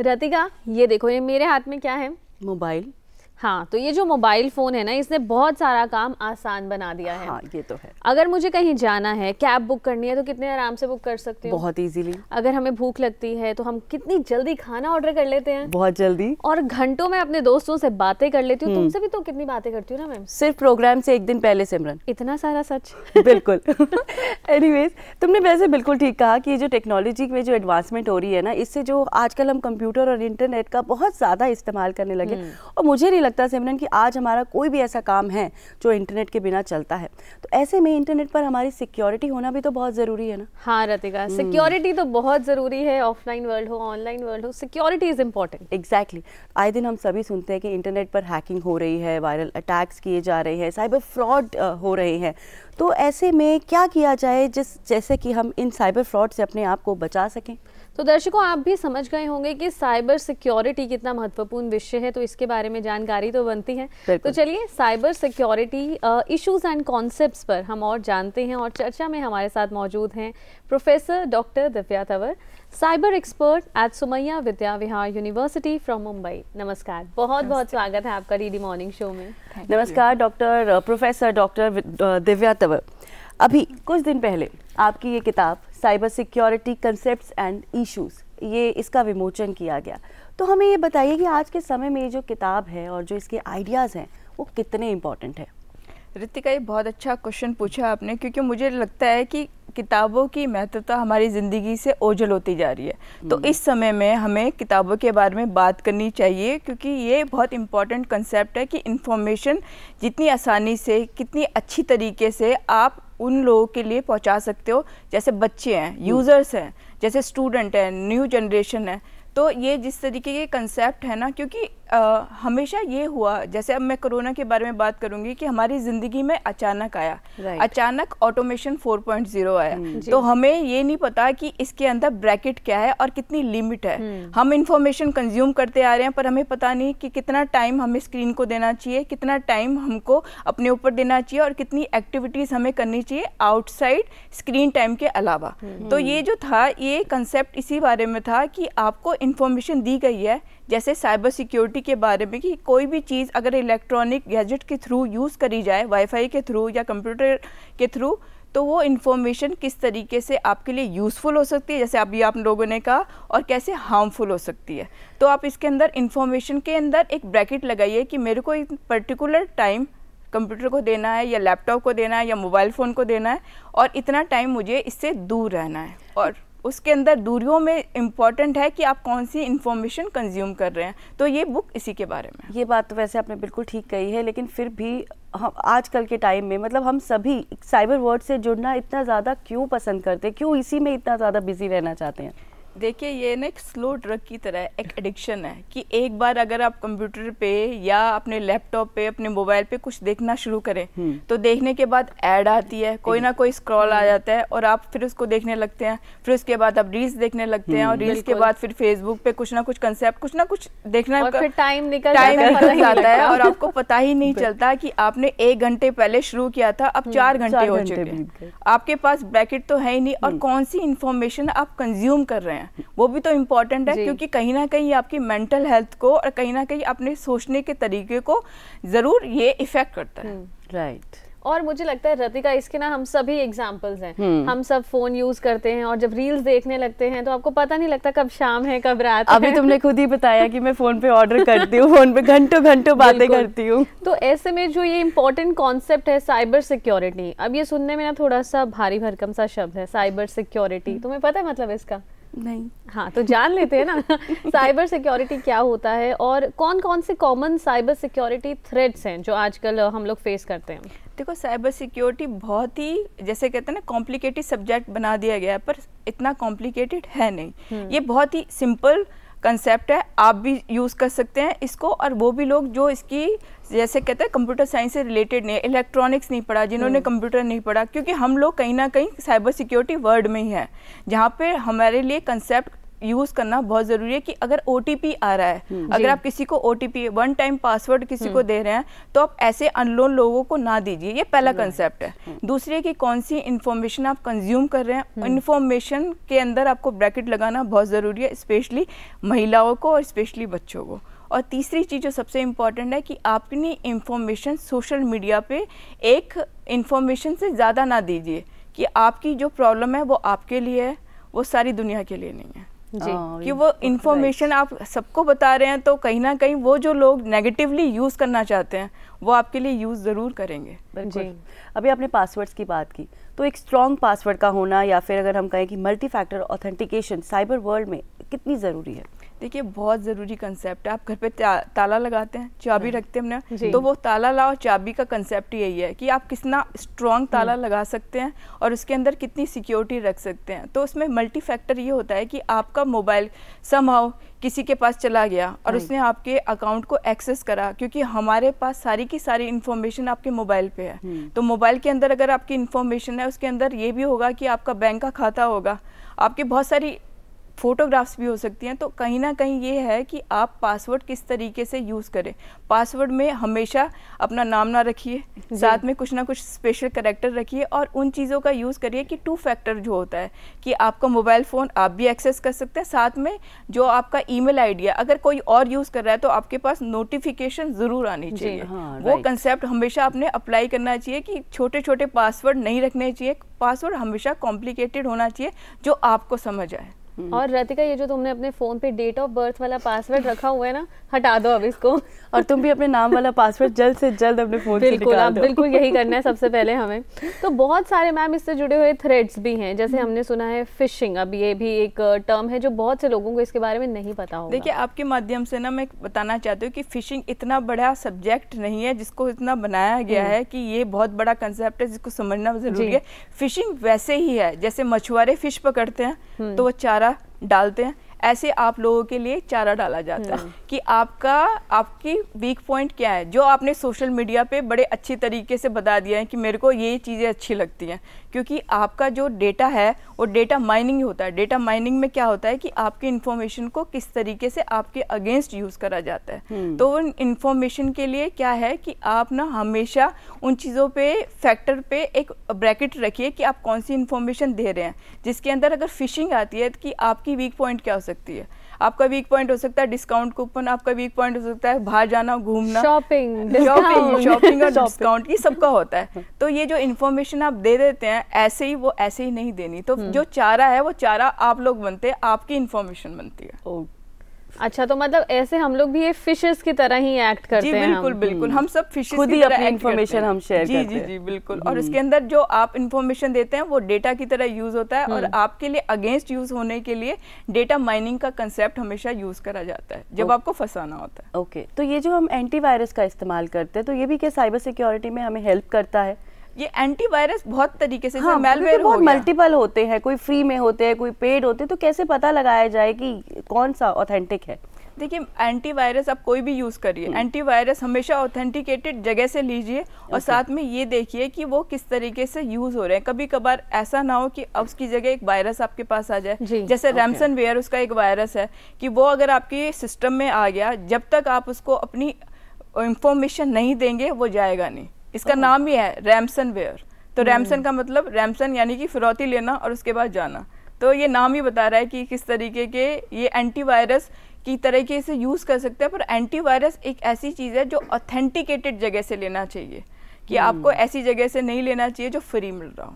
रतिका ये देखो ये मेरे हाथ में क्या है मोबाइल हाँ तो ये जो मोबाइल फ़ोन है ना इसने बहुत सारा काम आसान बना दिया है हाँ ये तो है अगर मुझे कहीं जाना है कैब बुक करनी है तो कितने आराम से बुक कर सकते हैं बहुत इजीली अगर हमें भूख लगती है तो हम कितनी जल्दी खाना ऑर्डर कर लेते हैं बहुत जल्दी और घंटों में अपने दोस्तों से बातें कर लेती हूँ तुमसे हम्म। भी तो कितनी बातें करती हूँ ना मैम सिर्फ प्रोग्राम से एक दिन पहले सिमरन इतना सारा सच बिल्कुल एनीवेज तुमने वैसे बिल्कुल ठीक कहा कि ये जो टेक्नोलॉजी में जो एडवांसमेंट हो रही है ना इससे जो आजकल हम कंप्यूटर और इंटरनेट का बहुत ज़्यादा इस्तेमाल करने लगे हम्म। और मुझे नहीं लगता सिमरन कि आज हमारा कोई भी ऐसा काम है जो इंटरनेट के बिना चलता है तो ऐसे में इंटरनेट पर हमारी सिक्योरिटी होना भी तो बहुत ज़रूरी है ना हाँ रतिका हम्म। सिक्योरिटी तो बहुत ज़रूरी है ऑफलाइन वर्ल्ड हो ऑनलाइन वर्ल्ड हो सिक्योरिटी इज़ इंपॉर्टेंट एग्जैक्टली आए दिन हम सभी सुनते हैं कि इंटरनेट पर हैकिंग हो रही है वायरल अटैक्स किए जा रहे हैं साइबर फ्रॉड हो रहे हैं तो ऐसे में क्या किया जाए जिस जैसे कि हम इन साइबर फ्रॉड से अपने आप को बचा सकें तो दर्शकों आप भी समझ गए होंगे कि साइबर सिक्योरिटी कितना महत्वपूर्ण विषय है तो इसके बारे में जानकारी तो बनती है तो चलिए cyber security issues and concept पर हम और जानते हैं और चर्चा में हमारे साथ मौजूद हैं professor doctor Divya Tanwar cyber expert at Somaiya Vidyavihar university from Mumbai नमस्कार बहुत बहुत स्वागत है आपका डी मॉर्निंग शो में नमस्कार doctor professor doctor Divya Tanwar अभी कुछ दिन पहले आपकी ये किताब cyber security concept and issues ये इसका विमोचन किया गया तो हमें ये बताइए कि आज के समय में ये जो किताब है और जो इसके आइडियाज़ हैं वो कितने इम्पॉर्टेंट है रितिका ये बहुत अच्छा क्वेश्चन पूछा आपने क्योंकि मुझे लगता है कि किताबों की महत्वता हमारी ज़िंदगी से ओझल होती जा रही है तो हम्म। इस समय में हमें किताबों के बारे में बात करनी चाहिए क्योंकि ये बहुत इंपॉर्टेंट कंसेप्ट है कि इन्फॉर्मेशन जितनी आसानी से कितनी अच्छी तरीके से आप उन लोगों के लिए पहुंचा सकते हो जैसे बच्चे हैं यूज़र्स हम्म। हैं जैसे स्टूडेंट हैं न्यू जनरेशन है तो ये जिस तरीके के कंसेप्ट है ना क्योंकि आ, हमेशा ये हुआ जैसे अब मैं कोरोना के बारे में बात करूंगी कि हमारी ज़िंदगी में अचानक आया right. अचानक ऑटोमेशन 4.0 आया hmm. तो हमें ये नहीं पता कि इसके अंदर ब्रैकेट क्या है और कितनी लिमिट है hmm. हम इंफॉर्मेशन कंज्यूम करते आ रहे हैं पर हमें पता नहीं कि कितना टाइम हमें स्क्रीन को देना चाहिए कितना टाइम हमको अपने ऊपर देना चाहिए और कितनी एक्टिविटीज़ हमें करनी चाहिए आउटसाइड स्क्रीन टाइम के अलावा हम्म। तो ये जो था ये कंसेप्ट इसी बारे में था कि आपको इन्फॉर्मेशन दी गई है जैसे साइबर सिक्योरिटी के बारे में कि कोई भी चीज़ अगर इलेक्ट्रॉनिक गैजेट के थ्रू यूज़ करी जाए वाईफाई के थ्रू या कंप्यूटर के थ्रू तो वो इन्फॉर्मेशन किस तरीके से आपके लिए यूज़फुल हो सकती है जैसे अभी आप लोगों ने कहा और कैसे हार्मफुल हो सकती है तो आप इसके अंदर इन्फॉर्मेशन के अंदर एक ब्रैकेट लगाइए कि मेरे को एक पर्टिकुलर टाइम कंप्यूटर को देना है या लैपटॉप को देना है या मोबाइल फ़ोन को देना है और इतना टाइम मुझे इससे दूर रहना है और उसके अंदर दूरियों में इम्पॉर्टेंट है कि आप कौन सी इन्फॉर्मेशन कंज्यूम कर रहे हैं तो ये बुक इसी के बारे में ये बात तो वैसे आपने बिल्कुल ठीक कही है लेकिन फिर भी हम आजकल के टाइम में मतलब हम सभी साइबर वर्ड से जुड़ना इतना ज़्यादा क्यों पसंद करते क्यों इसी में इतना ज़्यादा बिजी रहना चाहते हैं देखिए ये ना एक स्लो ड्रग की तरह एक एडिक्शन है कि एक बार अगर आप कंप्यूटर पे या अपने लैपटॉप पे अपने मोबाइल पे कुछ देखना शुरू करें हम्म। तो देखने के बाद ऐड आती है कोई ना कोई स्क्रॉल आ हम्म। जाता है और आप फिर उसको देखने लगते हैं फिर उसके बाद आप रील्स देखने लगते हैं हम्म, और रील्स के बाद फिर फेसबुक पे कुछ ना कुछ कंसेप्ट कुछ ना कुछ देखना टाइम निकल टाइम निकल जाता है और आपको पता ही नहीं चलता की आपने एक घंटे पहले शुरू किया था अब चार घंटे हो चुके हैं आपके पास ब्रैकेट तो है ही नहीं और कौन सी इन्फॉर्मेशन आप कंज्यूम कर रहे हैं हैं वो भी तो इम्पॉर्टेंट है क्योंकि कहीं ना कहीं आपकी मेंटल हेल्थ को और कहीं ना कहीं अपने सोचने के तरीके को ज़रूर ये इफ़ेक्ट करता है राइट हम्म। right. और मुझे लगता है रतिका इसके ना हम सभी एग्जाम्पल्स हैं हम्म। हम सब फोन यूज करते हैं और जब रील्स देखने लगते हैं तो आपको पता नहीं लगता कब शाम है कब रात अभी है। तुमने खुद ही बताया कि मैं फोन पे ऑर्डर करती हूँ फोन पे घंटों घंटों बातें करती हूँ तो ऐसे में जो ये इम्पोर्टेंट कॉन्सेप्ट है साइबर सिक्योरिटी अब ये सुनने में ना थोड़ा सा भारी भरकम सा शब्द है साइबर सिक्योरिटी हम्म। तुम्हें पता है मतलब इसका नहीं हाँ तो जान लेते हैं ना साइबर सिक्योरिटी क्या होता है और कौन कौन से कॉमन साइबर सिक्योरिटी थ्रेड्स हैं जो आजकल हम लोग फेस करते हैं देखो साइबर सिक्योरिटी बहुत ही जैसे कहते हैं ना कॉम्प्लिकेटेड सब्जेक्ट बना दिया गया है पर इतना कॉम्प्लिकेटेड है नहीं हम्म। ये बहुत ही सिंपल कंसेप्ट है आप भी यूज़ कर सकते हैं इसको और वो भी लोग जो इसकी जैसे कहते हैं कंप्यूटर साइंस से रिलेटेड नहीं इलेक्ट्रॉनिक्स नहीं पढ़ा जिन्होंने कंप्यूटर हम्म। नहीं पढ़ा क्योंकि हम लोग कहीं ना कहीं साइबर सिक्योरिटी वर्ल्ड में ही हैं जहाँ पे हमारे लिए कंसेप्ट यूज़ करना बहुत ज़रूरी है कि अगर ओ आ रहा है हम्म। अगर आप किसी को ओ वन टाइम पासवर्ड किसी को हम्म। दे रहे हैं तो आप ऐसे अनलोन लोगों को ना दीजिए ये पहला कंसेप्ट है हम्म। दूसरी कि कौन सी इन्फॉर्मेशन आप कंज्यूम कर रहे हैं इन्फॉर्मेशन के अंदर आपको ब्रैकेट लगाना बहुत ज़रूरी है स्पेशली महिलाओं को और स्पेशली बच्चों को और तीसरी चीज़ जो सबसे इम्पॉर्टेंट है कि आपने इन्फॉर्मेशन सोशल मीडिया पे एक इन्फॉर्मेशन से ज़्यादा ना दीजिए कि आपकी जो प्रॉब्लम है वो आपके लिए है वो सारी दुनिया के लिए नहीं है जी हाँ, कि वो इन्फॉर्मेशन आप सबको बता रहे हैं तो कहीं ना कहीं वो जो लोग नेगेटिवली यूज़ करना चाहते हैं वो आपके लिए यूज़ ज़रूर करेंगे जी अभी आपने पासवर्ड्स की बात की तो एक स्ट्रॉन्ग पासवर्ड का होना या फिर अगर हम कहें कि multi factor authentication cyber world में कितनी ज़रूरी है देखिए बहुत ज़रूरी कंसेप्ट है आप घर पे ता, ताला लगाते हैं चाबी हाँ। रखते हैं हमने तो वो ताला लाओ चाबी का कंसेप्ट यही है कि आप कितना स्ट्रॉन्ग ताला हम्म। लगा सकते हैं और उसके अंदर कितनी सिक्योरिटी रख सकते हैं तो उसमें मल्टी फैक्टर ये होता है कि आपका मोबाइल समाओ किसी के पास चला गया और हाँ। उसने आपके अकाउंट को एक्सेस करा क्योंकि हमारे पास सारी की सारी इन्फॉर्मेशन आपके मोबाइल पे है हम्म। तो मोबाइल के अंदर अगर आपकी इन्फॉर्मेशन है उसके अंदर ये भी होगा कि आपका बैंक का खाता होगा आपके बहुत सारी फ़ोटोग्राफ्स भी हो सकती हैं तो कहीं ना कहीं ये है कि आप पासवर्ड किस तरीके से यूज़ करें पासवर्ड में हमेशा अपना नाम ना रखिए साथ में कुछ ना कुछ स्पेशल करेक्टर रखिए और उन चीज़ों का यूज़ करिए कि टू फैक्टर जो होता है कि आपका मोबाइल फ़ोन आप भी एक्सेस कर सकते हैं साथ में जो आपका ई मेल है अगर कोई और यूज़ कर रहा है तो आपके पास नोटिफिकेशन ज़रूर आनी चाहिए हाँ, वो कंसेप्ट हमेशा आपने अप्लाई करना चाहिए कि छोटे छोटे पासवर्ड नहीं रखने चाहिए पासवर्ड हमेशा कॉम्प्लिकेटेड होना चाहिए जो आपको समझ आए हम्म। और रतिका ये जो तुमने अपने फोन पे डेट ऑफ बर्थ वाला पासवर्ड रखा हुआ है ना हटा दो अब इसको और तुम भी अपने नाम वाला पासवर्ड जल्द से जल्द अपने फोन से निकाल दो बिल्कुल यही करना है सबसे पहले हमें तो बहुत सारे मैम इससे जुड़े हुए थ्रेड्स भी हैं जैसे हम्म। हमने सुना है फिशिंग अब ये भी एक टर्म uh, है जो बहुत से लोगों को इसके बारे में नहीं पता होगा देखिए आपके माध्यम से ना मैं बताना चाहती हूँ की फिशिंग इतना बड़ा सब्जेक्ट नहीं है जिसको इतना बनाया गया हम्म। है की ये बहुत बड़ा कंसेप्ट है जिसको समझना जरूरी है फिशिंग वैसे ही है जैसे मछुआरे फिश पकड़ते हैं तो वो चार सारा डालते हैं ऐसे आप लोगों के लिए चारा डाला जाता है हम्म। कि आपका आपकी वीक पॉइंट क्या है जो आपने सोशल मीडिया पे बड़े अच्छे तरीके से बता दिया है कि मेरे को ये चीज़ें अच्छी लगती हैं क्योंकि आपका जो डेटा है वो डेटा माइनिंग होता है डेटा माइनिंग में क्या होता है कि आपकी इन्फॉर्मेशन को किस तरीके से आपके अगेंस्ट यूज़ करा जाता है हम्म। तो उन इन्फॉर्मेशन के लिए क्या है कि आप ना हमेशा उन चीज़ों पर फैक्टर पर एक ब्रैकेट रखिए कि आप कौन सी इन्फॉर्मेशन दे रहे हैं जिसके अंदर अगर फिशिंग आती है तो कि आपकी वीक पॉइंट क्या हो सकती सकती है आपका वीक पॉइंट हो सकता है डिस्काउंट कूपन आपका वीक पॉइंट हो सकता है बाहर जाना घूमना शॉपिंग शॉपिंग शॉपिंग और डिस्काउंट ये सबका होता है तो ये जो इन्फॉर्मेशन आप दे देते हैं ऐसे ही वो ऐसे ही नहीं देनी तो हम्म। जो चारा है वो चारा आप लोग बनते हैं आपकी इन्फॉर्मेशन बनती है ओके अच्छा तो मतलब ऐसे हम लोग भी ये फिशेस की तरह ही एक्ट करते जी, बिल्कुल, हैं बिल्कुल हम्म। हम सब फिशेस खुद ही अपनी इन्फॉर्मेशन हम शेयर जी जी जी बिल्कुल और इसके अंदर जो आप इन्फॉर्मेशन देते हैं वो डेटा की तरह यूज होता है और हम्म। आपके लिए अगेंस्ट यूज होने के लिए डेटा माइनिंग का कंसेप्ट हमेशा यूज करा जाता है जब आपको फंसाना होता है ओके तो ये जो हम एंटीवायरस का इस्तेमाल करते हैं तो ये भी क्या साइबर सिक्योरिटी में हमें हेल्प करता है ये एंटीवायरस बहुत तरीके से हाँ, मेलवेयर तो बहुत मल्टीपल होते हैं कोई फ्री में होते हैं कोई पेड होते हैं तो कैसे पता लगाया जाए कि कौन सा ऑथेंटिक है देखिए एंटीवायरस आप कोई भी यूज़ करिए एंटीवायरस हम्म। हमेशा ऑथेंटिकेटेड जगह से लीजिए और साथ में ये देखिए कि वो किस तरीके से यूज़ हो रहे हैं कभी कभार ऐसा ना हो कि उसकी जगह एक वायरस आपके पास आ जाए जैसे रैमसन वेयर उसका एक वायरस है कि वो अगर आपके सिस्टम में आ गया जब तक आप उसको अपनी इंफॉर्मेशन नहीं देंगे वो जाएगा नहीं इसका नाम ही है रैमसन वेयर तो हम्म। रैमसन का मतलब रैमसन यानी कि फिरौती लेना और उसके बाद जाना तो ये नाम ही बता रहा है कि किस तरीके के ये एंटीवायरस की तरीके से यूज़ कर सकते हैं पर एंटीवायरस एक ऐसी चीज़ है जो ऑथेंटिकेटेड जगह से लेना चाहिए कि हम्म। आपको ऐसी जगह से नहीं लेना चाहिए जो फ्री मिल रहा हो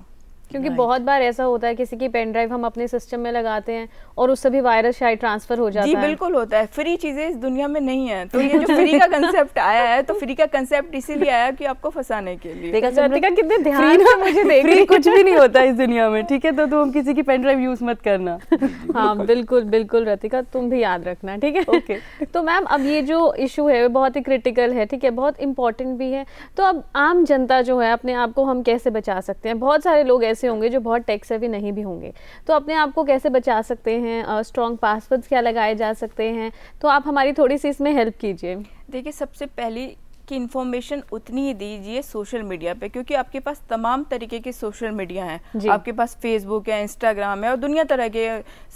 क्योंकि right. बहुत बार ऐसा होता है किसी की पेन ड्राइव हम अपने सिस्टम में लगाते हैं और उससे भी वायरस शायद ट्रांसफर हो जाता है जी बिल्कुल होता है फ्री चीजें इस दुनिया में नहीं है तो ये जो फ्री का कंसेप्ट आया है तो फ्री का कंसेप्ट इसीलिए आया कि आपको फंसाने के लिए देखा तो कितने ध्यान मुझे देख फ्री कुछ भी नहीं होता इस दुनिया में ठीक है तो तुम किसी की पेन ड्राइव यूज मत करना हाँ बिल्कुल बिल्कुल रतिका तुम भी याद रखना ठीक है ओके तो मैम अब ये जो इशू है बहुत ही क्रिटिकल है ठीक है बहुत इंपॉर्टेंट भी है तो अब आम जनता जो है अपने आप को हम कैसे बचा सकते हैं बहुत सारे लोग ऐसे ऐसे होंगे जो बहुत टैक्स सेवी नहीं भी होंगे तो अपने आप को कैसे बचा सकते हैं स्ट्रॉन्ग पासवर्ड्स क्या लगाए जा सकते हैं तो आप हमारी थोड़ी सी इसमें हेल्प कीजिए देखिए सबसे पहली कि इन्फॉर्मेशन उतनी ही दीजिए सोशल मीडिया पे क्योंकि आपके पास तमाम तरीके के सोशल मीडिया हैं आपके पास फेसबुक है इंस्टाग्राम है और दुनिया तरह के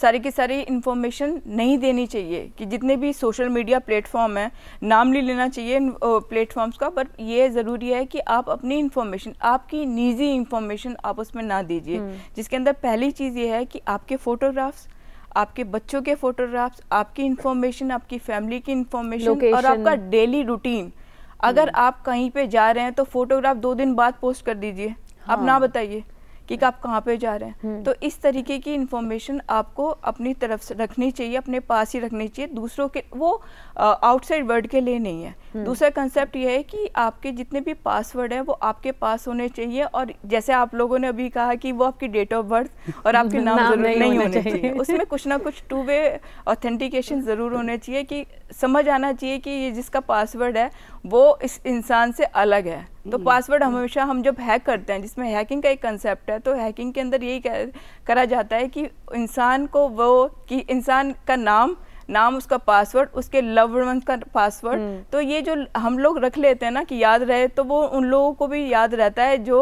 सारी की सारी इन्फॉर्मेशन नहीं देनी चाहिए कि जितने भी सोशल मीडिया प्लेटफॉर्म है नाम ले लेना चाहिए प्लेटफॉर्म्स का पर ये ज़रूरी है कि आप अपनी इन्फॉर्मेशन आपकी निजी इन्फॉर्मेशन आप उसमें ना दीजिए हम्म। जिसके अंदर पहली चीज़ ये है कि आपके फ़ोटोग्राफ्स आपके बच्चों के फोटोग्राफ्स आपकी इन्फॉर्मेशन आपकी फैमिली की इन्फॉर्मेशन और आपका डेली रूटीन अगर हम्म। आप कहीं पे जा रहे हैं तो फोटोग्राफ दो दिन बाद पोस्ट कर दीजिए हाँ। आप ना हाँ। बताइए कि आप कहाँ पे जा रहे हैं हम्म। तो इस तरीके की इन्फॉर्मेशन आपको अपनी तरफ से रखनी चाहिए अपने पास ही रखनी चाहिए दूसरों के वो आउटसाइड वर्ल्ड के लिए नहीं है हम्म। दूसरा कंसेप्ट यह है कि आपके जितने भी पासवर्ड हैं वो आपके पास होने चाहिए और जैसे आप लोगों ने अभी कहा कि वो आपकी डेट ऑफ बर्थ और आपके नाम, नाम जरूर नहीं, नहीं होने चाहिए उसमें कुछ ना कुछ टू वे ऑथेंटिकेशन ज़रूर होने चाहिए कि समझ आना चाहिए कि ये जिसका पासवर्ड है वो इस इंसान से अलग है तो पासवर्ड हम्म। हम्म। हमेशा हम जब हैक करते हैं जिसमें हैकिंग का एक कंसेप्ट है तो हैकिंग के अंदर यही करा जाता है कि इंसान को वो कि इंसान का नाम नाम उसका पासवर्ड उसके लव का पासवर्ड हम्म। तो ये जो हम लोग रख लेते हैं ना कि याद रहे तो वो उन लोगों को भी याद रहता है जो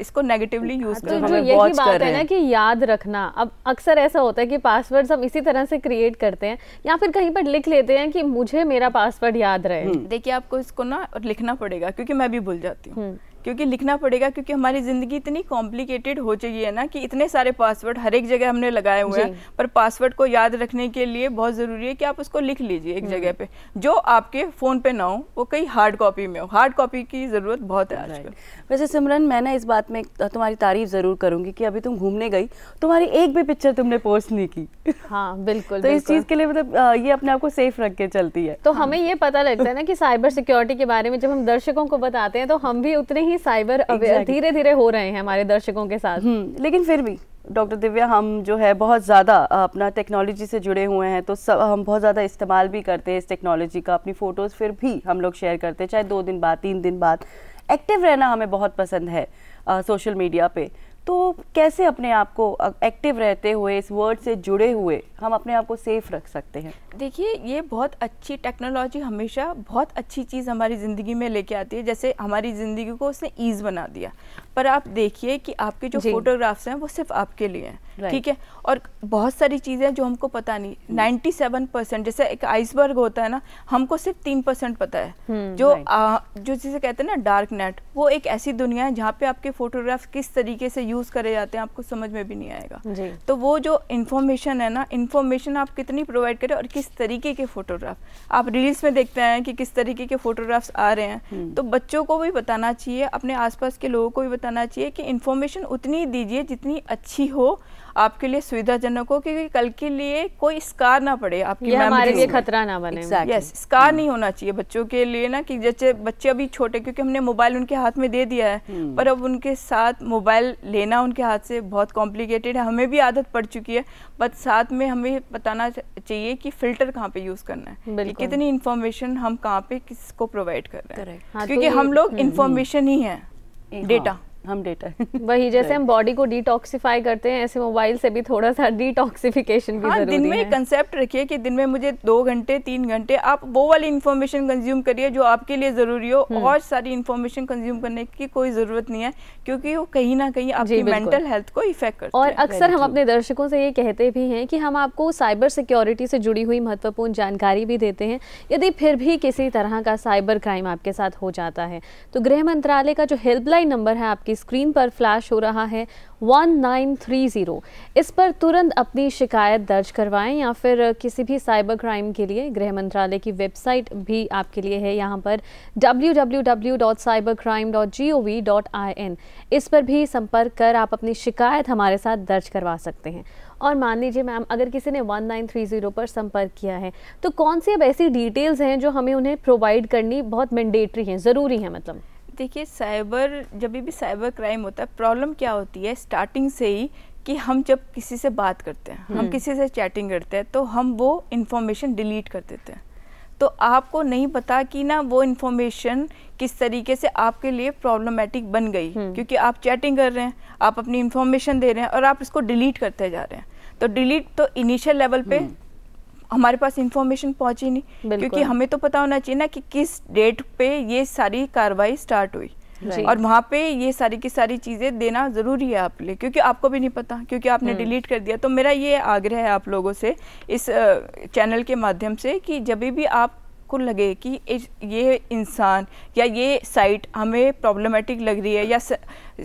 इसको नेगेटिवली यूज हाँ, तो जो यही बात है ना कि याद रखना अब अक्सर ऐसा होता है कि पासवर्ड हम इसी तरह से क्रिएट करते हैं या फिर कहीं पर लिख लेते हैं कि मुझे मेरा पासवर्ड याद रहे हम्म। देखिए आपको इसको ना लिखना पड़ेगा क्योंकि मैं भी भूल जाती हूँ हम्म। क्योंकि लिखना पड़ेगा क्योंकि हमारी ज़िंदगी इतनी कॉम्प्लिकेटेड हो चुकी है ना कि इतने सारे पासवर्ड हर एक जगह हमने लगाए हुए हैं पर पासवर्ड को याद रखने के लिए बहुत ज़रूरी है कि आप उसको लिख लीजिए एक जगह हम्म। पे जो आपके फ़ोन पे ना हो वो कई हार्ड कॉपी में हो हार्ड कॉपी की ज़रूरत बहुत है आजकल वैसे सिमरन मैं ना इस बात में तुम्हारी तारीफ ज़रूर करूंगी कि अभी तुम घूमने गई तुम्हारी एक भी पिक्चर तुमने पोस्ट नहीं की हाँ बिल्कुल तो इस चीज़ के लिए मतलब ये अपने आप को सेफ रख के चलती है तो हमें हाँ। ये पता लगता है ना कि साइबर सिक्योरिटी के बारे में जब हम दर्शकों को बताते हैं तो हम भी उतने ही साइबर अवेयर धीरे धीरे हो रहे हैं हमारे दर्शकों के साथ हम्म, लेकिन फिर भी डॉक्टर दिव्या हम जो है बहुत ज़्यादा अपना टेक्नोलॉजी से जुड़े हुए हैं तो सब हम बहुत ज़्यादा इस्तेमाल भी करते हैं इस टेक्नोलॉजी का अपनी फ़ोटोज़ फिर भी हम लोग शेयर करते हैं चाहे दो दिन बाद तीन दिन बाद एक्टिव रहना हमें बहुत पसंद है आ, सोशल मीडिया पे तो कैसे अपने आप को एक्टिव रहते हुए इस वर्ड से जुड़े हुए हम अपने आप को सेफ रख सकते हैं देखिए ये बहुत अच्छी टेक्नोलॉजी हमेशा बहुत अच्छी चीज़ हमारी ज़िंदगी में लेके आती है जैसे हमारी ज़िंदगी को उसने ईज़ बना दिया पर आप देखिए कि आपके जो फोटोग्राफ्स हैं वो सिर्फ आपके लिए हैं ठीक है और बहुत सारी चीज़ें जो हमको पता नहीं नाइन्टी सेवन परसेंट जैसे एक आइसबर्ग होता है ना हमको सिर्फ तीन परसेंट पता है hmm, जो आ, जो जिसे कहते हैं ना डार्क नेट वो एक ऐसी दुनिया है जहाँ पे आपके फोटोग्राफ किस तरीके से यूज़ करे जाते हैं आपको समझ में भी नहीं आएगा तो वो जो इन्फॉर्मेशन है ना इन्फॉर्मेशन आप कितनी प्रोवाइड करें और किस तरीके के फ़ोटोग्राफ आप रील्स में देखते हैं कि किस तरीके के फ़ोटोग्राफ्स आ रहे हैं हम्म। तो बच्चों को भी बताना चाहिए अपने आसपास के लोगों को भी बताना चाहिए कि इन्फॉर्मेशन उतनी दीजिए जितनी अच्छी हो आपके लिए सुविधाजनक हो क्योंकि कल के लिए कोई स्कार ना पड़े आपकी हमारे लिए खतरा ना बने exactly. yes, स्कार हम्म। नहीं होना चाहिए बच्चों के लिए ना कि जैसे बच्चे अभी छोटे क्योंकि हमने मोबाइल उनके हाथ में दे दिया है हम्म। पर अब उनके साथ मोबाइल ले लेना उनके हाथ से बहुत कॉम्प्लिकेटेड है हमें भी आदत पड़ चुकी है बट साथ में हमें बताना चाहिए कि फ़िल्टर कहाँ पे यूज़ करना है कि कितनी इन्फॉर्मेशन हम कहाँ पे किसको प्रोवाइड कर रहे हैं हाँ, क्योंकि तो हम लोग इन्फॉर्मेशन हम्म, हम्म। ही है डेटा हाँ। हम डेटा वही जैसे हम बॉडी को डिटॉक्सिफाई करते हैं ऐसे मोबाइल से भी थोड़ा सा डिटॉक्सिफिकेशन भी हाँ, दिन में कंसेप्ट रखिए कि दिन में मुझे दो घंटे तीन घंटे आप वो वाली इन्फॉर्मेशन कंज्यूम करिए जो आपके लिए ज़रूरी हो हम्म। और सारी इन्फॉर्मेशन कंज्यूम करने की कोई ज़रूरत नहीं है क्योंकि वो कहीं ना कहीं आपकी मेंटल हेल्थ को इफेक्ट करता और अक्सर हम अपने दर्शकों से ये कहते भी हैं कि हम आपको साइबर सिक्योरिटी से जुड़ी हुई महत्वपूर्ण जानकारी भी देते हैं यदि फिर भी किसी तरह का साइबर क्राइम आपके साथ हो जाता है तो गृह मंत्रालय का जो हेल्पलाइन नंबर है आपके आपकी स्क्रीन पर फ्लैश हो रहा है 1930 इस पर तुरंत अपनी शिकायत दर्ज करवाएं या फिर किसी भी साइबर क्राइम के लिए गृह मंत्रालय की वेबसाइट भी आपके लिए है यहाँ पर www.cybercrime.gov.in इस पर भी संपर्क कर आप अपनी शिकायत हमारे साथ दर्ज करवा सकते हैं और मान लीजिए मैम अगर किसी ने 1930 पर संपर्क किया है तो कौन सी अब ऐसी डिटेल्स हैं जो हमें उन्हें प्रोवाइड करनी बहुत मैंडेटरी हैं ज़रूरी हैं मतलब देखिए साइबर जब भी साइबर क्राइम होता है प्रॉब्लम क्या होती है स्टार्टिंग से ही कि हम जब किसी से बात करते हैं हम हम्म। किसी से चैटिंग करते हैं तो हम वो इन्फॉर्मेशन डिलीट कर देते हैं तो आपको नहीं पता कि ना वो इन्फॉर्मेशन किस तरीके से आपके लिए प्रॉब्लमेटिक बन गई हम्म। क्योंकि आप चैटिंग कर रहे हैं आप अपनी इन्फॉर्मेशन दे रहे हैं और आप इसको डिलीट करते जा रहे हैं तो डिलीट तो इनिशियल लेवल पे हम्म। हमारे पास इंफॉर्मेशन पहुंची नहीं क्योंकि हमें तो पता होना चाहिए ना कि किस डेट पे ये सारी कार्रवाई स्टार्ट हुई और वहाँ पे ये सारी की सारी चीज़ें देना ज़रूरी है आप लिए क्योंकि आपको भी नहीं पता क्योंकि आपने डिलीट हम्म। कर दिया तो मेरा ये आग्रह है आप लोगों से इस चैनल के माध्यम से कि जब भी आप को लगे कि ये इंसान या ये साइट हमें प्रॉब्लमेटिक लग रही है या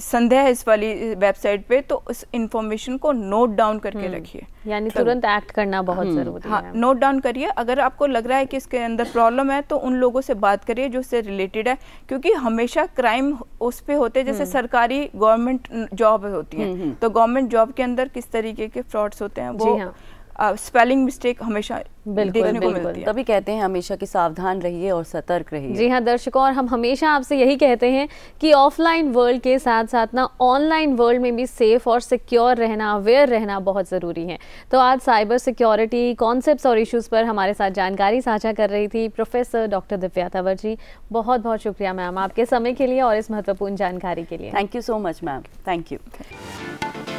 संदेह है इस वाली वेबसाइट पे तो उस इंफॉर्मेशन को नोट डाउन करके हम्म। रखिए यानी तुरंत एक्ट करना बहुत हम्म। ज़रूरी हाँ, है नोट डाउन करिए अगर आपको लग रहा है कि इसके अंदर प्रॉब्लम है तो उन लोगों से बात करिए जो इससे रिलेटेड है क्योंकि हमेशा क्राइम उस पर होते हैं जैसे हम्म। सरकारी गवर्नमेंट जॉब होती है तो गवर्नमेंट जॉब के अंदर किस तरीके के फ्रॉड्स होते हैं वो हाँ। स्पेलिंग uh, मिस्टेक हमेशा बिल्कुल, देखने बिल्कुल, को मिलती है तभी कहते हैं हमेशा कि सावधान रहिए और सतर्क रहिए जी हाँ दर्शकों और हम हमेशा आपसे यही कहते हैं कि ऑफलाइन वर्ल्ड के साथ साथ ना ऑनलाइन वर्ल्ड में भी सेफ और सिक्योर रहना अवेयर रहना बहुत ज़रूरी है तो आज साइबर सिक्योरिटी कॉन्सेप्ट और इशूज़ पर हमारे साथ जानकारी साझा कर रही थी प्रोफेसर डॉक्टर दिव्या तावर जी बहुत बहुत शुक्रिया मैम आपके समय के लिए और इस महत्वपूर्ण जानकारी के लिए thank you so much ma'am thank you